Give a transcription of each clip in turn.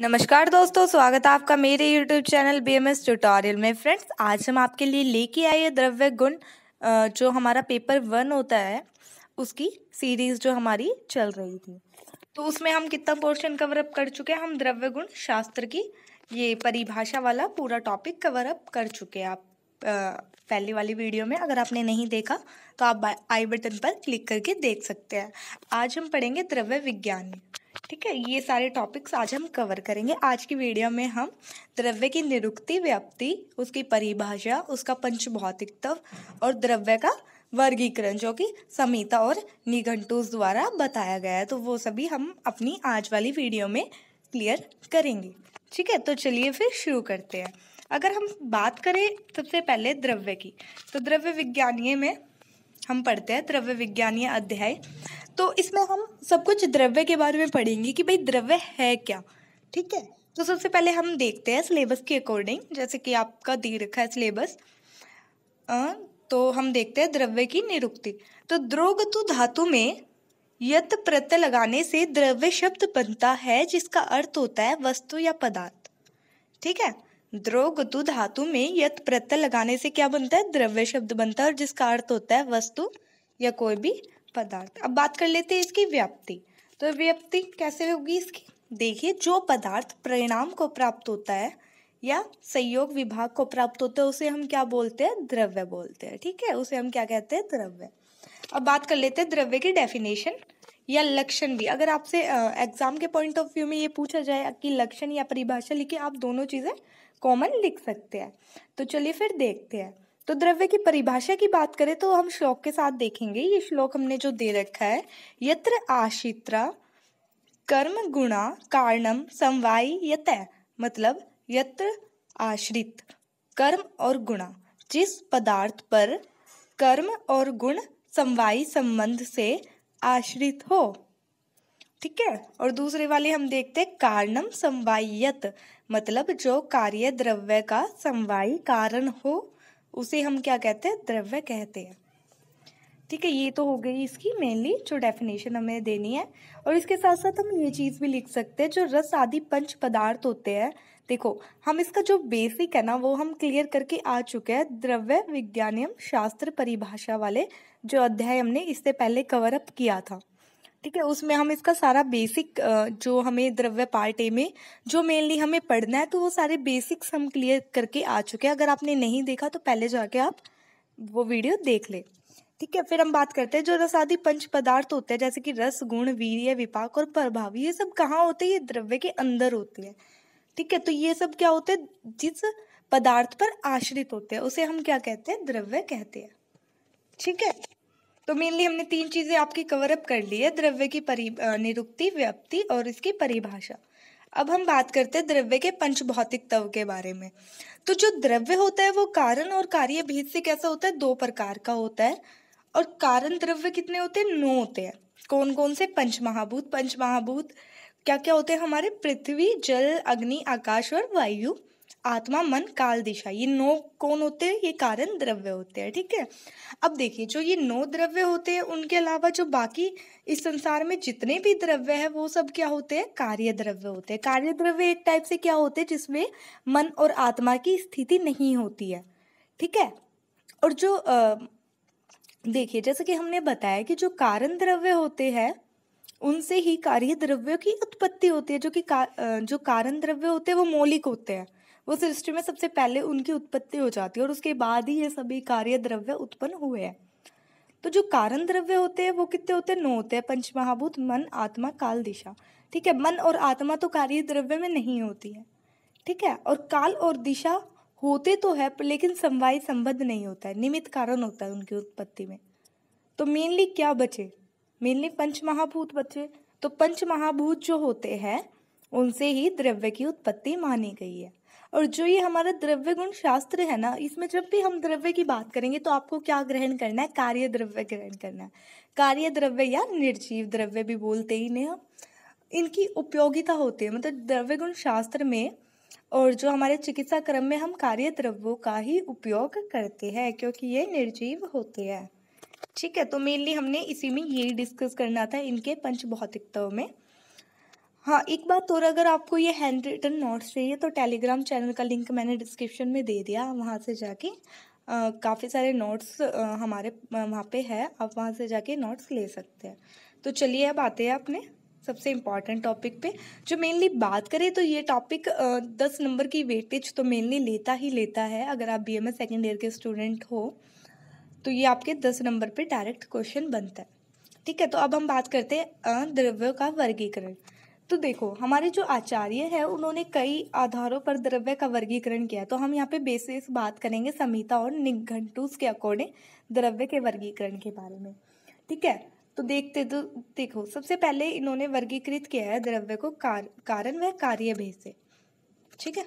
नमस्कार दोस्तों स्वागत है आपका मेरे YouTube channel B M S tutorial में फ्रेंड्स आज हम आपके लिए लेके आए हैं द्रव्य गुण जो हमारा पेपर वन होता है उसकी सीरीज जो हमारी चल रही थी तो उसमें हम कितना पोर्शन कवर अप कर चुके हैं हम द्रव्य गुण शास्त्र की ये परिभाषा वाला पूरा टॉपिक कवर अप कर चुके हैं आप पहली वाली वीडियो में अगर आपने नहीं देखा तो आप आई बटन पर क्लिक करके देख सकते हैं आज हम पढ़ेंगे द्रव्य विज्ञान ठीक है ये सारे टॉपिक्स आज हम कवर करेंगे आज की वीडियो में हम द्रव्य की निरुक्ति व्याप्ति उसकी परिभाषा उसका पंच भौतिकत्व और द्रव्य का वर्गीकरण जो कि समिता और निघंटूस द्वारा बताया गया है तो वो सभी हम अपनी आज वाली वीडियो में क्लियर करेंगे ठीक है तो चलिए फिर शुरू करते हैं अगर हम बात करें सबसे पहले द्रव्य की तो द्रव्य विज्ञानीय में हम पढ़ते हैं द्रव्य विज्ञानीय अध्याय तो इसमें हम सब कुछ द्रव्य के बारे में पढ़ेंगे कि भाई द्रव्य है क्या ठीक है तो सबसे पहले हम देखते हैं सिलेबस के अकॉर्डिंग जैसे कि आपका दे रखा है सिलेबस तो हम देखते हैं द्रव्य की निरुक्ति तो द्रोगतु धातु में यत प्रत्यय लगाने से द्रव्य शब्द बनता है जिसका अर्थ होता है वस्तु या पदार्थ ठीक है दु धातु में यत प्रत्यय लगाने से क्या बनता है द्रव्य शब्द बनता है और जिसका अर्थ होता है वस्तु या कोई भी पदार्थ अब बात कर लेते हैं इसकी व्याप्ति तो व्याप्ति कैसे होगी इसकी देखिए जो पदार्थ परिणाम को प्राप्त होता है या संयोग विभाग को प्राप्त होता है उसे हम क्या बोलते हैं द्रव्य बोलते हैं ठीक है उसे हम क्या कहते हैं द्रव्य अब बात कर लेते हैं द्रव्य की डेफिनेशन या लक्षण भी अगर आपसे एग्जाम के पॉइंट ऑफ व्यू में ये पूछा जाए कि लक्षण या परिभाषा लिखिए आप दोनों चीज़ें कॉमन लिख सकते हैं तो चलिए फिर देखते हैं तो द्रव्य की परिभाषा की बात करें तो हम श्लोक के साथ देखेंगे ये श्लोक हमने जो दे रखा है यत्र आशित्रा कर्म गुणा कारणम समवायी यत मतलब यत्र आश्रित कर्म और गुणा जिस पदार्थ पर कर्म और गुण समवाय संबंध से आश्रित हो ठीक है और दूसरे वाले हम देखते हैं कारणम समवायत मतलब जो कार्य द्रव्य का समवाय कारण हो उसे हम क्या कहते हैं द्रव्य कहते हैं ठीक है ये तो हो गई इसकी मेनली जो डेफिनेशन हमें देनी है और इसके साथ साथ हम ये चीज़ भी लिख सकते हैं जो रस आदि पंच पदार्थ होते हैं देखो हम इसका जो बेसिक है ना वो हम क्लियर करके आ चुके हैं द्रव्य विज्ञानियम शास्त्र परिभाषा वाले जो अध्याय हमने इससे पहले कवर अप किया था ठीक है उसमें हम इसका सारा बेसिक जो हमें द्रव्य पार्ट ए में जो मेनली हमें पढ़ना है तो वो सारे बेसिक्स हम क्लियर करके आ चुके हैं अगर आपने नहीं देखा तो पहले जाके आप वो वीडियो देख ले ठीक है फिर हम बात करते हैं जो रस आदि पंच पदार्थ होते हैं जैसे कि रस गुण वीर्य विपाक और प्रभाव ये सब कहाँ होते हैं ये द्रव्य के अंदर होते हैं ठीक है तो ये सब क्या होते हैं जिस पदार्थ पर आश्रित होते हैं उसे हम क्या कहते हैं द्रव्य कहते हैं ठीक है तो मेनली हमने तीन चीज़ें आपकी कवर अप कर ली है द्रव्य की परि निरुक्ति व्याप्ति और इसकी परिभाषा अब हम बात करते हैं द्रव्य के भौतिक तव के बारे में तो जो द्रव्य होता है वो कारण और कार्य भेद से कैसा होता है दो प्रकार का होता है और कारण द्रव्य कितने होते हैं नौ होते हैं कौन कौन से पंचमहाभूत पंचमहाभूत क्या क्या होते हैं हमारे पृथ्वी जल अग्नि आकाश और वायु आत्मा मन काल दिशा ये नौ कौन होते हैं ये कारण द्रव्य होते हैं ठीक है अब देखिए जो ये नौ द्रव्य होते हैं उनके अलावा जो बाकी इस संसार में जितने भी द्रव्य है वो सब क्या होते हैं कार्य द्रव्य होते हैं कार्य द्रव्य एक टाइप से क्या होते हैं जिसमें मन और आत्मा की स्थिति नहीं होती है ठीक है और जो देखिए जैसे कि हमने बताया कि जो कारण द्रव्य होते हैं उनसे ही कार्य द्रव्यों की उत्पत्ति होती है जो कि का, जो कारण द्रव्य होते हैं वो मौलिक होते हैं वो सृष्टि में सबसे पहले उनकी उत्पत्ति हो जाती है और उसके बाद ही ये सभी कार्य द्रव्य उत्पन्न हुए हैं तो जो कारण द्रव्य होते हैं वो कितने होते हैं नौ होते हैं पंचमहाभूत मन आत्मा काल दिशा ठीक है मन और आत्मा तो कार्य द्रव्य में नहीं होती है ठीक है और काल और दिशा होते तो है पर लेकिन समवाय संबद्ध नहीं होता है निमित्त कारण होता है उनकी उत्पत्ति में तो मेनली क्या बचे मेनली पंच महाभूत बचे तो पंच महाभूत जो होते हैं उनसे ही द्रव्य की उत्पत्ति मानी गई है और जो ये हमारा द्रव्य गुण शास्त्र है ना इसमें जब भी हम द्रव्य की बात करेंगे तो आपको क्या ग्रहण करना है कार्य द्रव्य ग्रहण करना है कार्य द्रव्य या निर्जीव द्रव्य भी बोलते ही नहीं हम इनकी उपयोगिता होती है मतलब द्रव्य गुण शास्त्र में और जो हमारे चिकित्सा क्रम में हम कार्य द्रव्यों का ही उपयोग करते हैं क्योंकि ये निर्जीव होते हैं ठीक है तो मेनली हमने इसी में यही डिस्कस करना था इनके पंच भौतिकताओं में हाँ एक बात और अगर आपको ये हैंड रिटन नोट्स चाहिए तो टेलीग्राम चैनल का लिंक मैंने डिस्क्रिप्शन में दे दिया वहाँ से जाके काफ़ी सारे नोट्स हमारे वहाँ पे है आप वहाँ से जाके नोट्स ले सकते हैं तो चलिए अब आते हैं अपने सबसे इम्पॉर्टेंट टॉपिक पे जो मेनली बात करें तो ये टॉपिक दस नंबर की वेटेज तो मेनली लेता ही लेता है अगर आप B M S second year के स्टूडेंट हो तो ये आपके दस नंबर पर डायरेक्ट क्वेश्चन बनता है ठीक है तो अब हम बात करते हैं द्रव्यों का वर्गीकरण तो देखो हमारे जो आचार्य है उन्होंने कई आधारों पर द्रव्य का वर्गीकरण किया तो हम यहाँ पे बेसिस बात करेंगे संहिता और निघंटूस के अकॉर्डिंग द्रव्य के वर्गीकरण के बारे में ठीक है तो देखते तो देखो सबसे पहले इन्होंने वर्गीकृत किया है द्रव्य को कार, कारण व कार्य भेद से ठीक है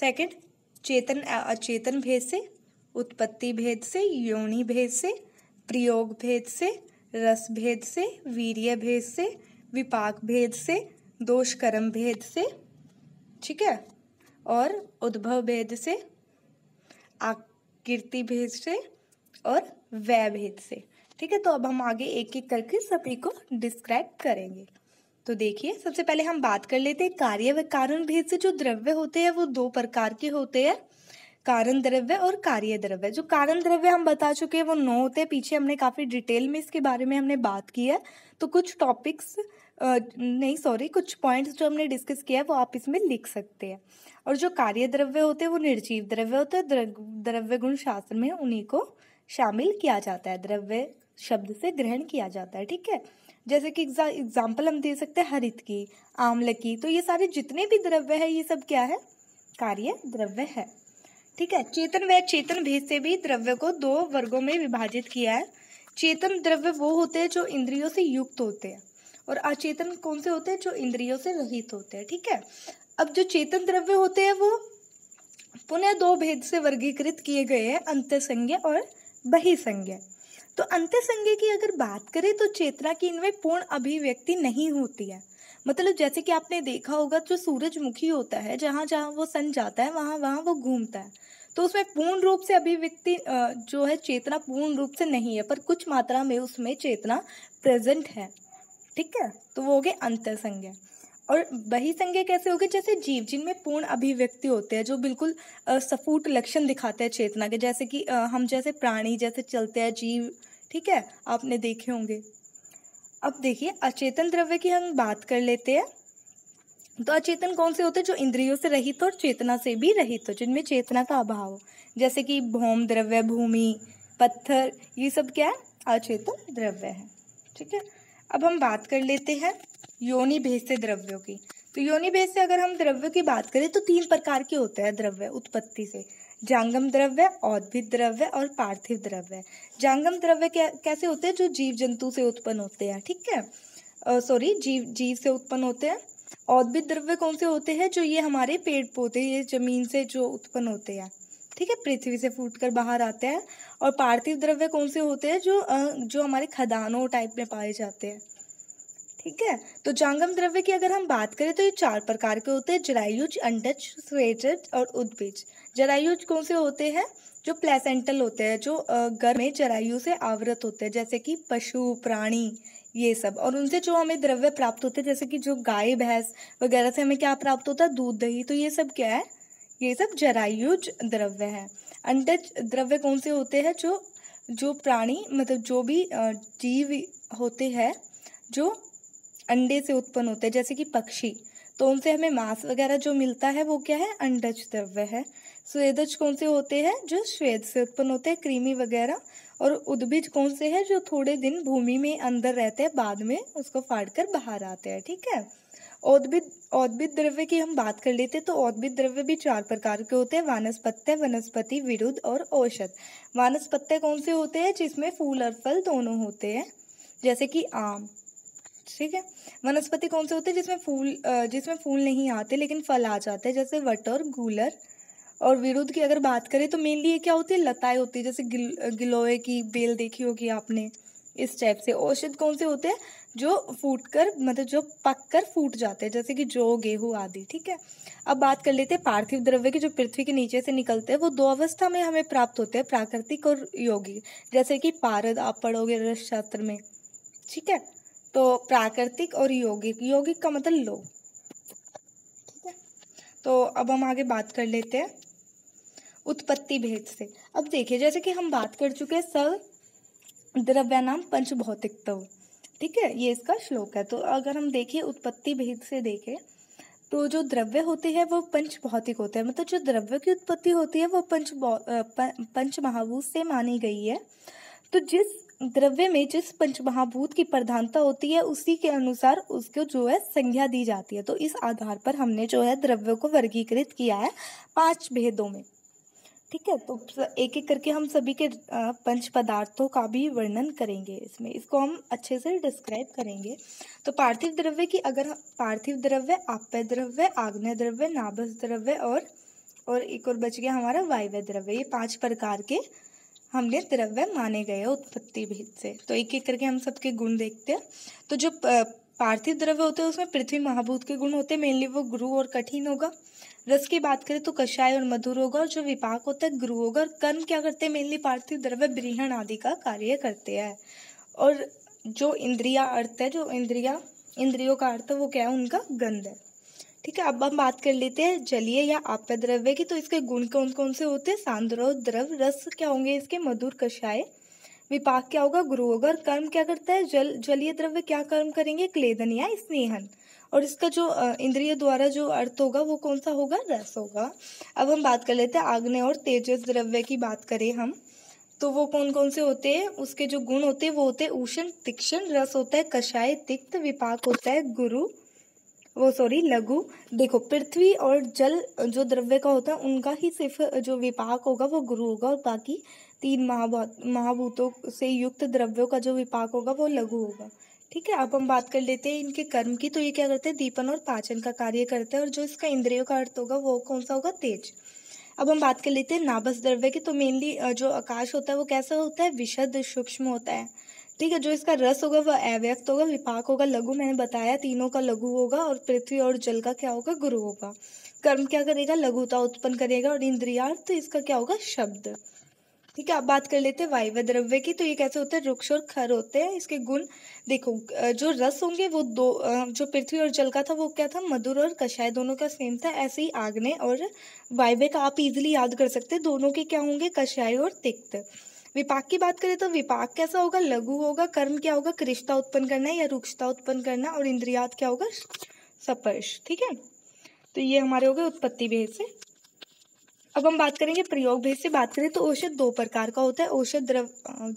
सेकंड चेतन अचेतन भेद से उत्पत्ति भेद से योनि भेद से प्रयोग भेद से रस भेद से वीर्य भेद से विपाक भेद से दोष कर्म भेद से ठीक है और उद्भव भेद से आकृति भेद से और वै भेद से ठीक है तो अब हम आगे एक एक करके सभी को डिस्क्राइब करेंगे तो देखिए सबसे पहले हम बात कर लेते हैं कार्य व कारण भेद से जो द्रव्य होते हैं वो दो प्रकार के होते हैं कारण द्रव्य और कार्य द्रव्य जो कारण द्रव्य हम बता चुके हैं वो नौ होते हैं पीछे हमने काफ़ी डिटेल में इसके बारे में हमने बात की है तो कुछ टॉपिक्स नहीं सॉरी कुछ पॉइंट्स जो हमने डिस्कस किया है वो आप इसमें लिख सकते हैं और जो कार्य द्रव्य होते हैं वो निर्जीव द्रव्य होते हैं द्रव्य गुण शास्त्र में उन्हीं को शामिल किया जाता है द्रव्य शब्द से ग्रहण किया जाता है ठीक है जैसे कि एग्जाम्पल हम दे सकते हैं हरित की आंवला की तो ये सारे जितने भी द्रव्य है ये सब क्या है कार्य द्रव्य है ठीक है चेतन व चेतन भेद से भी द्रव्य को दो वर्गों में विभाजित किया है चेतन द्रव्य वो होते हैं जो इंद्रियों से युक्त होते हैं और अचेतन कौन से होते हैं जो इंद्रियों से रहित होते हैं ठीक है अब जो चेतन द्रव्य होते हैं वो पुनः दो भेद से वर्गीकृत किए गए हैं अंत्यसंज्ञ और बहिसंज्ञ तो अंत्यसंज्ञ की अगर बात करें तो चेतना की इनमें पूर्ण अभिव्यक्ति नहीं होती है मतलब जैसे कि आपने देखा होगा जो सूरजमुखी होता है जहाँ जहाँ वो सन जाता है वहाँ वहाँ वो घूमता है तो उसमें पूर्ण रूप से अभिव्यक्ति जो है चेतना पूर्ण रूप से नहीं है पर कुछ मात्रा में उसमें चेतना प्रेजेंट है ठीक है तो वो हो गए अंतर संज्ञा और वही संज्ञा कैसे होगी जैसे जीव जिनमें पूर्ण अभिव्यक्ति होते हैं जो बिल्कुल सफूट लक्षण दिखाते हैं चेतना के जैसे कि हम जैसे प्राणी जैसे चलते हैं जीव ठीक है आपने देखे होंगे अब देखिए अचेतन द्रव्य की हम बात कर लेते हैं तो अचेतन कौन से होते हैं जो इंद्रियों से रहित हो और चेतना से भी रहित हो जिनमें चेतना का अभाव हो जैसे कि भौम द्रव्य भूमि पत्थर ये सब क्या है अचेतन द्रव्य है ठीक है अब हम बात कर लेते हैं योनि भेद से द्रव्यों की तो योनि भेद से अगर हम द्रव्यों की बात करें तो तीन प्रकार के होते हैं द्रव्य उत्पत्ति से जांगम द्रव्य औद्भिद द्रव्य और पार्थिव द्रव्य जांगम द्रव्य क्या कैसे होते हैं जो जीव जंतु से उत्पन्न होते हैं ठीक है सॉरी जीव जीव से उत्पन्न होते हैं औद्भिद द्रव्य कौन से होते हैं जो ये हमारे पेड़ पौधे ये जमीन से जो उत्पन्न होते हैं ठीक है पृथ्वी से फूट कर बाहर आते हैं और पार्थिव द्रव्य कौन से होते हैं जो जो हमारे खदानों टाइप में पाए जाते हैं ठीक है तो जांगम द्रव्य की अगर हम बात करें तो ये चार प्रकार के होते हैं जरायुज अंडज स्वेटज और उद्भिज जरायुज कौन से होते हैं जो प्लेसेंटल होते हैं जो गर्भ में जरायु से आवृत होते हैं जैसे कि पशु प्राणी ये सब और उनसे जो हमें द्रव्य प्राप्त होते हैं जैसे कि जो गाय भैंस वगैरह से हमें क्या प्राप्त होता है दूध दही तो ये सब क्या है ये सब जरायुज द्रव्य है अंडज द्रव्य कौन से होते हैं जो जो प्राणी मतलब जो भी जीव होते हैं जो अंडे से उत्पन्न होते हैं जैसे कि पक्षी तो उनसे हमें मांस वगैरह जो मिलता है वो क्या है अंडज द्रव्य है स्वेदज कौन से होते हैं जो श्वेद से उत्पन्न होते हैं क्रीमी वगैरह और उद्भिज कौन से हैं जो थोड़े दिन भूमि में अंदर रहते हैं बाद में उसको फाड़ कर बाहर आते हैं ठीक है औद्भिद औद्भिद द्रव्य की हम बात कर लेते हैं तो औद्भिद द्रव्य भी चार प्रकार के होते हैं वानस्पत्य वनस्पति विरुद्ध और औषध वानस्पत्य कौन से होते हैं जिसमें फूल और फल दोनों होते हैं जैसे कि आम ठीक है वनस्पति कौन से होते हैं जिसमें फूल जिसमें फूल नहीं आते लेकिन फल आ जाते हैं जैसे वटर गूलर और विरुद्ध की अगर बात करें तो मेनली ये क्या होती है लताएं होती है जैसे गिल गिलोए की बेल देखी होगी आपने इस टाइप से औषध कौन से होते हैं जो फूट कर मतलब जो पक कर फूट जाते हैं जैसे कि जो गेहूँ आदि ठीक है अब बात कर लेते हैं पार्थिव द्रव्य की जो पृथ्वी के नीचे से निकलते हैं वो दो अवस्था में हमें प्राप्त होते हैं प्राकृतिक और योगी जैसे कि पारद आप पढ़ोगे रस शास्त्र में ठीक है तो प्राकृतिक और यौगिक यौगिक का मतलब लो ठीक है तो अब हम आगे बात कर लेते हैं उत्पत्ति भेद से अब देखिए जैसे कि हम बात कर चुके हैं सर नाम पंच भौतिकत्व ठीक है ये इसका श्लोक है तो अगर हम देखें उत्पत्ति भेद से देखें तो जो द्रव्य होते हैं वो पंच भौतिक होते हैं मतलब जो द्रव्य की उत्पत्ति होती है वो पंच पंच महाभूत से मानी गई है तो जिस द्रव्य में जिस पंचमहाभूत की प्रधानता होती है उसी के अनुसार उसको जो है संज्ञा दी जाती है तो इस आधार पर हमने जो है द्रव्य को वर्गीकृत किया है पांच भेदों में ठीक है तो एक एक करके हम सभी के पंच पदार्थों का भी वर्णन करेंगे इसमें इसको हम अच्छे से डिस्क्राइब करेंगे तो पार्थिव द्रव्य की अगर पार्थिव द्रव्य आप्य द्रव्य आग्नेय द्रव्य नाभस द्रव्य और और एक और बच गया हमारा वायव्य द्रव्य ये पांच प्रकार के हमने द्रव्य माने गए उत्पत्ति भेद से तो एक एक करके हम सबके गुण देखते हैं तो जो पार्थिव द्रव्य होते हैं उसमें पृथ्वी महाभूत के गुण होते हैं मेनली वो गुरु और कठिन होगा रस की बात करें तो कषाय और मधुर होगा और जो विपाक होता है गुरु होगा और कर्म क्या करते हैं मेनली पार्थिव द्रव्य ब्रीहण आदि का कार्य करते हैं और जो इंद्रिया अर्थ है जो इंद्रिया इंद्रियों का अर्थ है वो क्या है उनका गंध है ठीक है अब हम बात कर लेते हैं जलीय या आप द्रव्य की तो इसके गुण कौन कौन से होते हैं सांद्रो द्रव रस क्या होंगे इसके मधुर कषाय विपाक क्या होगा गुरु होगा और कर्म क्या करता है जल जलीय द्रव्य क्या कर्म करेंगे क्लेदन या स्नेहन और इसका जो इंद्रिय द्वारा जो अर्थ होगा वो कौन सा होगा रस होगा अब हम बात कर लेते हैं आग्नेय और तेजस द्रव्य की बात करें हम तो वो कौन कौन से होते हैं उसके जो गुण होते हैं वो होते हैं उष्ण तीक्षण रस होता है कषाय तिक्त विपाक होता है गुरु वो सॉरी लघु देखो पृथ्वी और जल जो द्रव्य का होता है उनका ही सिर्फ जो विपाक होगा वो गुरु होगा और बाकी तीन महाभूत महाभूतों से युक्त द्रव्यों का जो विपाक होगा वो लघु होगा ठीक है अब हम बात कर लेते हैं इनके कर्म की तो ये क्या करते हैं दीपन और पाचन का कार्य करते हैं और जो इसका इंद्रियों का अर्थ होगा वो कौन सा होगा तेज अब हम बात कर लेते हैं नाभस द्रव्य की तो मेनली जो आकाश होता है वो कैसा होता है विशद सूक्ष्म होता है ठीक है जो इसका रस होगा वह अव्यक्त होगा विपाक होगा लघु मैंने बताया तीनों का लघु होगा और पृथ्वी और जल का क्या होगा गुरु होगा कर्म क्या करेगा लघुता उत्पन्न करेगा और इंद्रियार्थ इसका क्या होगा शब्द ठीक है आप बात कर लेते हैं वायव्य द्रव्य की तो ये कैसे होते हैं रुक्ष और खर होते हैं इसके गुण देखो जो रस होंगे वो दो जो पृथ्वी और जल का था वो क्या था मधुर और कषाय दोनों का सेम था ऐसे ही आग्ने और वायव्य का आप इजिली याद कर सकते हैं दोनों के क्या होंगे कषाय और तिक्त विपाक की बात करें तो विपाक कैसा होगा लघु होगा कर्म क्या होगा कृष्ठता उत्पन्न करना या रुक्षता उत्पन्न करना और इंद्रियात क्या होगा स्पर्श ठीक है तो ये हमारे हो गए उत्पत्ति भेद से अब हम बात करेंगे प्रयोग भेद से बात करें तो औषध दो प्रकार का होता है औषध द्रव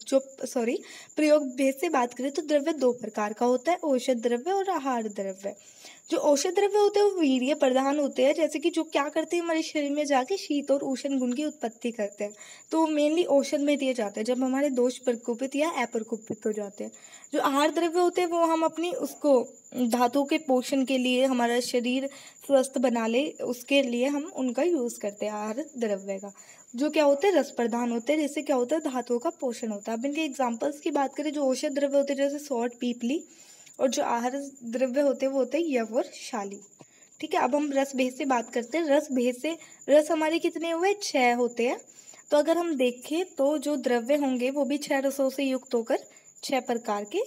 जो सॉरी प्रयोग भेद से बात करें तो द्रव्य दो प्रकार का होता है औषध द्रव्य और आहार द्रव्य जो औषध द्रव्य होते हैं वो वीर्य प्रधान होते हैं जैसे कि जो क्या करते हैं हमारे शरीर में जाके शीत और उष्ण गुण की उत्पत्ति करते हैं तो मेनली औषध में दिए जाते हैं जब हमारे दोष प्रकोपित या अप्रकोपित हो जाते हैं जो आहार द्रव्य होते हैं वो हम अपनी उसको धातुओं के पोषण के लिए हमारा शरीर स्वस्थ बना ले उसके लिए हम उनका यूज़ करते हैं आहार द्रव्य का जो क्या होते हैं रस प्रधान होते हैं जैसे क्या होता है धातुओं का पोषण होता है अब इनके एग्जाम्पल्स की बात करें जो औषध द्रव्य होते हैं जैसे सॉल्ट पीपली और जो आहार द्रव्य होते हैं वो होते हैं यव और शाली ठीक है अब हम रस भेद से बात करते हैं रस भेद से रस हमारे कितने हुए छह होते हैं तो अगर हम देखें तो जो द्रव्य होंगे वो भी छह रसों से युक्त होकर छह प्रकार के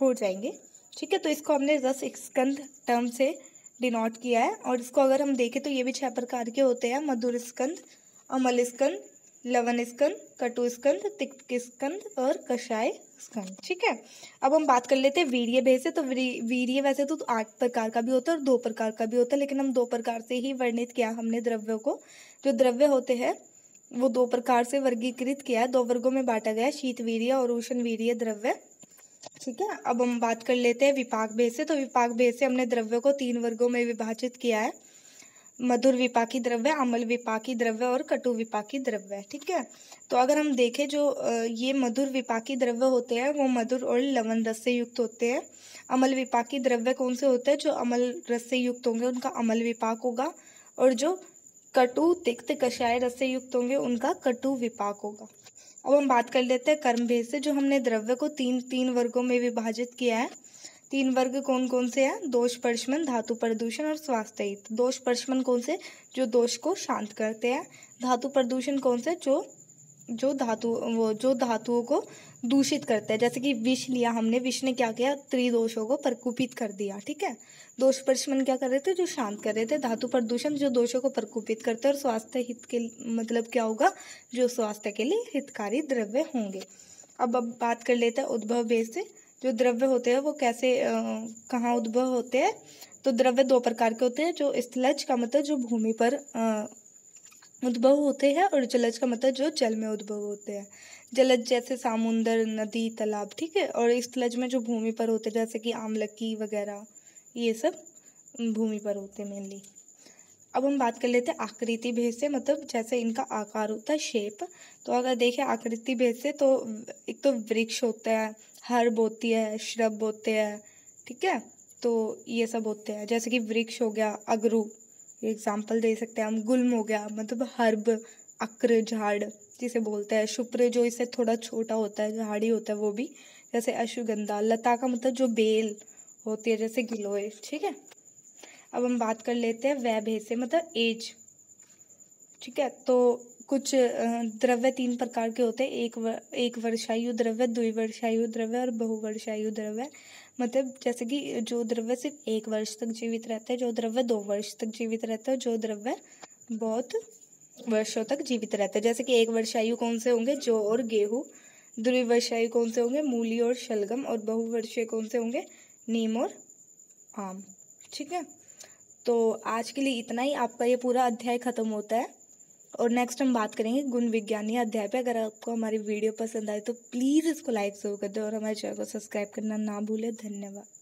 हो जाएंगे ठीक है तो इसको हमने रस स्कंद टर्म से डिनोट किया है और इसको अगर हम देखें तो ये भी छह प्रकार के होते हैं मधुर स्कंद अमल स्कंद लवन स्कंद कटु स्कंद तिक्त स्कंद और कषाय स्कंद ठीक है अब हम बात कर लेते हैं वीर्य भेद से तो वीर्य वैसे तो आठ प्रकार का भी होता है और दो प्रकार का भी होता है लेकिन हम दो प्रकार से ही वर्णित किया हमने द्रव्यों को जो द्रव्य होते हैं वो दो प्रकार से वर्गीकृत किया है दो वर्गों में बांटा गया शीत वीर्य और उष्ण वीर्य द्रव्य ठीक है अब हम बात कर लेते हैं विपाक भेद से तो विपाक भेद से हमने द्रव्यों को तीन वर्गों में विभाजित किया है मधुर विपाकी द्रव्य अमल विपाकी द्रव्य और कटु विपाकी द्रव्य ठीक है तो अगर हम देखें जो ये मधुर विपाकी द्रव्य होते हैं वो मधुर और लवण रस से युक्त होते हैं अमल विपाकी द्रव्य कौन से होते हैं जो अमल रस से युक्त होंगे उनका अमल विपाक होगा और जो कटु तिक्त कषाय रस से युक्त होंगे उनका कटु विपाक होगा अब हम बात कर लेते हैं कर्म भेद से जो हमने द्रव्य को तीन तीन वर्गों में विभाजित किया है तीन वर्ग कौन कौन से हैं दोष परश्मन धातु प्रदूषण और स्वास्थ्य हित दोष परश्मन कौन से जो दोष को शांत करते हैं धातु प्रदूषण कौन से जो जो धातु वो जो धातुओं को दूषित करते हैं जैसे कि विष लिया हमने विष ने क्या किया त्रिदोषों को प्रकुपित कर दिया ठीक है दोष परिशमन क्या कर रहे थे जो शांत कर रहे थे धातु प्रदूषण जो दोषों को प्रकुपित करते हैं और स्वास्थ्य हित के मतलब क्या होगा जो स्वास्थ्य के लिए हितकारी द्रव्य होंगे अब अब बात कर लेते हैं उद्भव भेद से जो द्रव्य होते हैं वो कैसे कहाँ उद्भव होते हैं तो द्रव्य दो प्रकार के होते हैं जो स्थलज का मतलब जो भूमि पर उद्भव होते हैं और जलज का मतलब जो जल में उद्भव होते हैं जलज जैसे समुंदर नदी तालाब ठीक है और स्थलज में जो भूमि पर होते हैं जैसे कि आमलक्की वगैरह ये सब भूमि पर होते हैं मेनली अब हम बात कर लेते हैं आकृति भेद से मतलब जैसे इनका आकार होता है शेप तो अगर देखें आकृति भेद से तो एक तो वृक्ष होता है हर्ब होती है श्रब होते हैं ठीक है तो ये सब होते हैं जैसे कि वृक्ष हो गया अगरू ये एग्जाम्पल दे सकते हैं हम गुलम हो गया मतलब हर्ब अक्र झाड़ जिसे बोलते हैं शुप्र जो इससे थोड़ा छोटा होता है झाड़ ही होता है वो भी जैसे अश्वगंधा लता का मतलब जो बेल होती है जैसे गिलोय ठीक है अब हम बात कर लेते हैं वैभे से मतलब एज ठीक है तो कुछ द्रव्य तीन प्रकार के होते हैं एक व, एक वर्षायु द्रव्य द्विवर्षायु द्रव्य और बहुवर्षायु द्रव्य मतलब जैसे कि जो द्रव्य सिर्फ एक वर्ष तक जीवित रहता है जो द्रव्य दो वर्ष तक जीवित रहता है जो द्रव्य बहुत वर्षों तक जीवित रहता है जैसे कि एक वर्षायु कौन से होंगे जौ और गेहूँ द्विवर्षायु कौन से होंगे मूली और शलगम और बहुवर्षीय कौन से होंगे नीम और आम ठीक है तो आज के लिए इतना ही आपका ये पूरा अध्याय ख़त्म होता है और नेक्स्ट हम बात करेंगे गुण विज्ञानी अध्याय पे अगर आपको हमारी वीडियो पसंद आए तो प्लीज़ इसको लाइक ज़रूर कर दें और हमारे चैनल को सब्सक्राइब करना ना भूलें धन्यवाद